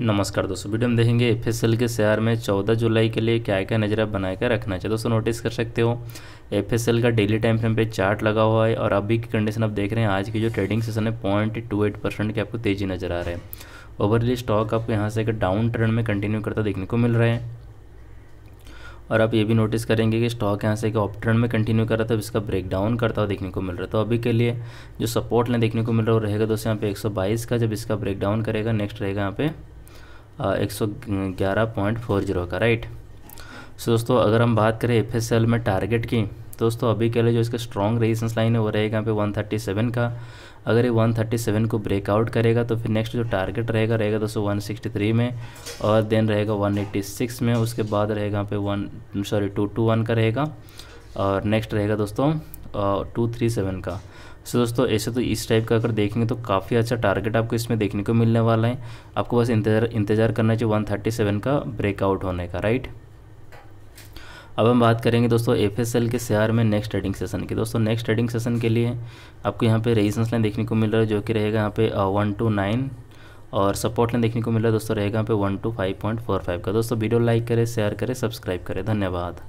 नमस्कार दोस्तों वीडियो में देखेंगे एफ के शेयर में 14 जुलाई के लिए क्या क्या नजर आप बना कर रखना चाहिए दोस्तों नोटिस कर सकते हो एफ का डेली टाइम फ्रेम पे चार्ट लगा हुआ है और अभी की कंडीशन आप देख रहे हैं आज की जो ट्रेडिंग सेशन है पॉइंट टू एट परसेंट की आपको तेज़ी नजर आ रहा है ओवरली स्टॉक आपको यहाँ से एक डाउन ट्रेंड में कंटिन्यू करता देखने को मिल रहा है और आप ये भी नोटिस करेंगे कि स्टॉक यहाँ से एक ऑप ट्रेंड में कंटिन्यू कर रहा था इसका ब्रेक डाउन करता हुआ देखने को मिल रहा है तो अभी के लिए जो सपोर्ट लें देखने को मिल रहा है वो रहेगा दोस्तों यहाँ पे 122 का जब इसका ब्रेक डाउन करेगा नेक्स्ट रहेगा यहाँ पे एक सौ ग्यारह पॉइंट फोर जीरो का राइट सो दोस्तों अगर हम बात करें एफ एस एल में टारगेट की तो दोस्तों अभी के लिए जो इसका स्ट्रॉन्ग रेजिस्टेंस लाइन है वो रहेगा यहाँ पे वन थर्टी सेवन का अगर ये वन थर्टी सेवन को ब्रेकआउट करेगा तो फिर नेक्स्ट जो टारगेट रहेगा रहेगा दोस्तों वन सिक्सटी थ्री में और देन रहेगा वन एट्टी सिक्स में उसके बाद रहेगा यहाँ पे one sorry two two one का रहेगा और नेक्स्ट रहेगा दोस्तों टू थ्री सेवन का सो दोस्तों ऐसे तो इस टाइप का अगर देखेंगे तो काफ़ी अच्छा टारगेट आपको इसमें देखने को मिलने वाला है आपको बस इंतजार इंतजार करना चाहिए वन का ब्रेकआउट होने का राइट अब हम बात करेंगे दोस्तों एफ के शेयर में नेक्स्ट ट्रेडिंग सेशन की दोस्तों नेक्स्ट ट्रेडिंग सेशन के लिए आपको यहाँ पे रेजिस्टेंस लाइन देखने को मिल रहा है जो कि रहेगा यहाँ पे वन टू नाइन और सपोर्ट लाइन देखने को मिल रहा है दोस्तों रहेगा यहाँ पे one two five point four five का दोस्तों वीडियो लाइक करें शेयर करें सब्सक्राइब करें धन्यवाद